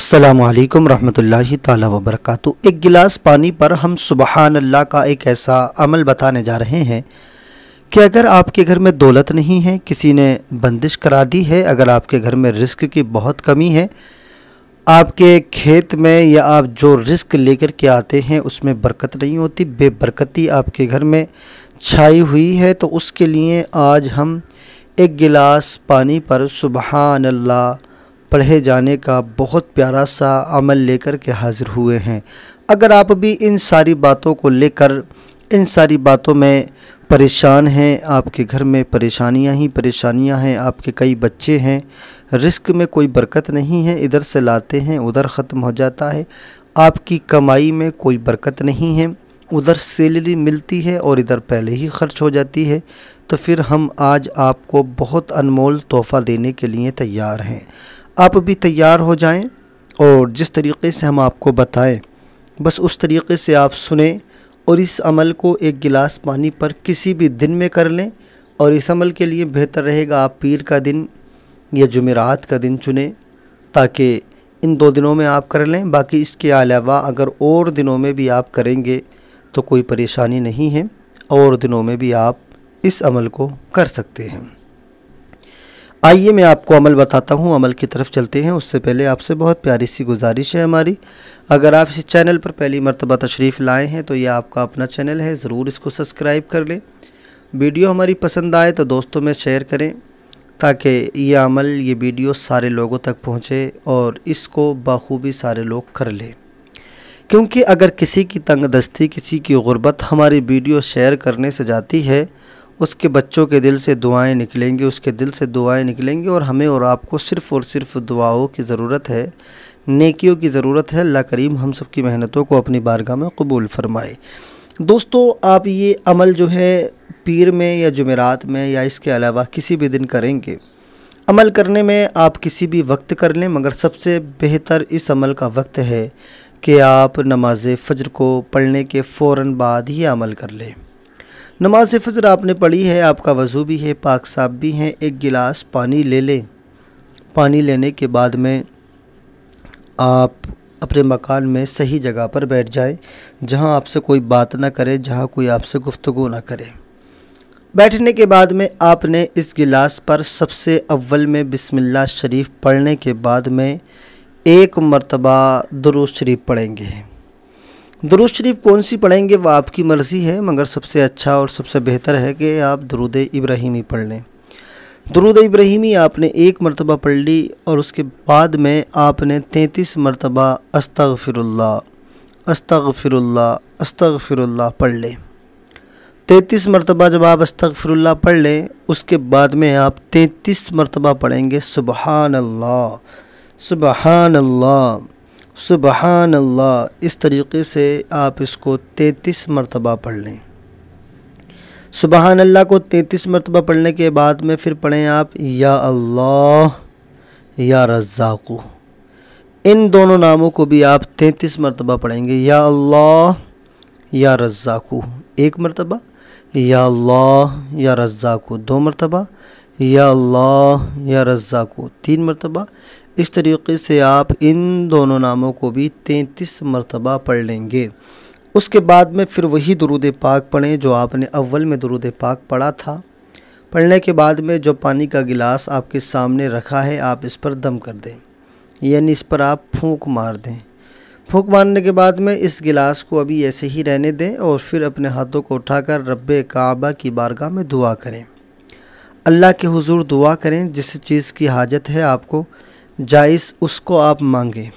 असलकम रहमतुल्लाहि तबरक एक गिलास पानी पर हम सुबहान अल्लाह का एक ऐसा अमल बताने जा रहे हैं कि अगर आपके घर में दौलत नहीं है किसी ने बंदिश करा दी है अगर आपके घर में रिस्क की बहुत कमी है आपके खेत में या आप जो रिस्क लेकर के आते हैं उसमें बरकत नहीं होती बेबरकती आपके घर में छाई हुई है तो उसके लिए आज हम एक गिलास पानी पर सुबहान अल्लाह पढ़े जाने का बहुत प्यारा सा अमल लेकर के हाज़िर हुए हैं अगर आप भी इन सारी बातों को लेकर इन सारी बातों में परेशान हैं आपके घर में परेशानियां ही परेशानियां हैं आपके कई बच्चे हैं रिस्क में कोई बरकत नहीं है इधर से लाते हैं उधर ख़त्म हो जाता है आपकी कमाई में कोई बरकत नहीं है उधर सैलरी मिलती है और इधर पहले ही खर्च हो जाती है तो फिर हम आज आपको बहुत अनमोल तोहफ़ा देने के लिए तैयार हैं आप भी तैयार हो जाएं और जिस तरीके से हम आपको बताएं बस उस तरीके से आप सुने और इस अमल को एक गिलास पानी पर किसी भी दिन में कर लें और इस अमल के लिए बेहतर रहेगा आप पीर का दिन या जुमेरात का दिन चुने ताकि इन दो दिनों में आप कर लें बाकी इसके अलावा अगर और दिनों में भी आप करेंगे तो कोई परेशानी नहीं है और दिनों में भी आप इस अमल को कर सकते हैं आइए मैं आपको अमल बताता हूँ अमल की तरफ चलते हैं उससे पहले आपसे बहुत प्यारी सी गुजारिश है हमारी अगर आप इस चैनल पर पहली मरतबा तशरीफ़ लाए हैं तो ये आपका अपना चैनल है ज़रूर इसको सब्सक्राइब कर लें वीडियो हमारी पसंद आए तो दोस्तों में शेयर करें ताकि ये अमल ये वीडियो सारे लोगों तक पहुँचे और इसको बखूबी सारे लोग कर लें क्योंकि अगर किसी की तंग दस्ती किसी की गुर्बत हमारी वीडियो शेयर करने से जाती है उसके बच्चों के दिल से दुआएं निकलेंगी उसके दिल से दुआएं निकलेंगी और हमें और आपको सिर्फ़ और सिर्फ दुआओं की ज़रूरत है नेकियों की ज़रूरत है अल्लाह करीम हम सब की मेहनतों को अपनी बारगाह में कबूल फ़रमाए दोस्तों आप ये अमल जो है पीर में या जुमेरात में या इसके अलावा किसी भी दिन करेंगे अमल करने में आप किसी भी वक्त कर लें मगर सबसे बेहतर इस अमल का वक्त है कि आप नमाज फ़जर को पढ़ने के फ़ौर बाद ही अमल कर लें नमाज फजर आपने पढ़ी है आपका वज़ू भी है पाक साफ भी हैं एक गिलास पानी ले लें पानी लेने के बाद में आप अपने मकान में सही जगह पर बैठ जाए जहां आपसे कोई बात ना करे जहां कोई आपसे गुफ्तगु ना करे बैठने के बाद में आपने इस गिलास पर सबसे अव्वल में बिस्मिल्लाह शरीफ पढ़ने के बाद में एक मरतबा दुरुस्त शरीफ पढ़ेंगे दरुद शरीफ कौन सी पढ़ेंगे वह आपकी मर्ज़ी है मगर सबसे अच्छा और सबसे बेहतर है कि आप दरुद इब्राहिमी पढ़ लें दरुद इब्राहिमी आपने एक मरतबा पढ़ ली और उसके बाद में आपने तैंतीस मरतबा अस्तफ़िरुल्ला अस्तफ़िरुल्ला अस्तफ़िरुल्ला पढ़ लें तैंतीस मरतबा जब आप अस्तफ़िरुल्ला पढ़ लें उसके बाद में आप तैंतीस मरतबा पढ़ेंगे सुबहान अल्लाह सुबहान अल्लाह इस तरीके से आप इसको तैंतीस मरतबा पढ़ लें सुबहान अल्लाह को तैंतीस मरतबा पढ़ने के बाद में फिर पढ़ें आप या अल्लाह या रजाक़ु इन दोनों नामों को भी आप तैंतीस मरतबा पढ़ेंगे या अल्लाह या रजाकु एक मरतबा या अल्लाह या रजाकु दो मरतबा या अल्लाह या रजाकु तीन मरतबा इस तरीके से आप इन दोनों नामों को भी तैंतीस मरतबा पढ़ लेंगे उसके बाद में फिर वही दरूद पाक पढ़ें जो आपने अव्वल में दरूद पाक पढ़ा था पढ़ने के बाद में जो पानी का गिलास आपके सामने रखा है आप इस पर दम कर दें यानी इस पर आप फूंक मार दें फूंक मारने के बाद में इस गिलास को अभी ऐसे ही रहने दें और फिर अपने हाथों को उठाकर रब काबा की बारगाह में दुआ करें अल्लाह के हुजूर दुआ करें जिस चीज़ की हाजत है आपको जायज़ उसको आप मांगें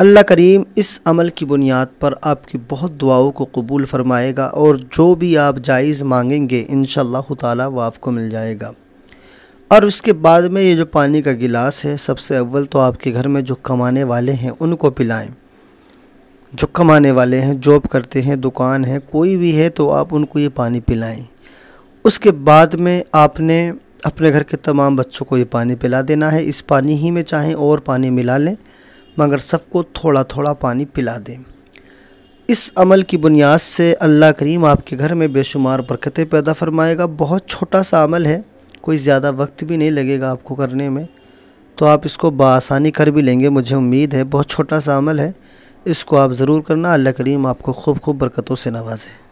अल्लाह करीम इस अमल की बुनियाद पर आपकी बहुत दुआओं को कबूल फरमाएगा और जो भी आप जायज़ मांगेंगे इन शह वो आपको मिल जाएगा और उसके बाद में ये जो पानी का गिलास है सबसे अव्वल तो आपके घर में जो कमाने वाले हैं उनको पिलाएं जो कमाने वाले हैं जॉब करते हैं दुकान है कोई भी है तो आप उनको ये पानी पिलाएं उसके बाद में आपने अपने घर के तमाम बच्चों को ये पानी पिला देना है इस पानी ही में चाहें और पानी मिला लें मगर सबको थोड़ा थोड़ा पानी पिला दें इस अमल की बुनियाद से अल्लाह करीम आपके घर में बेशुमार बरकतें पैदा फरमाएगा बहुत छोटा सा अमल है कोई ज़्यादा वक्त भी नहीं लगेगा आपको करने में तो आप इसको बसानी कर भी लेंगे मुझे उम्मीद है बहुत छोटा सा अमल है इसको आप ज़रूर करना अल्लाह करीम आपको खूब खूब बरकतों से नवाजें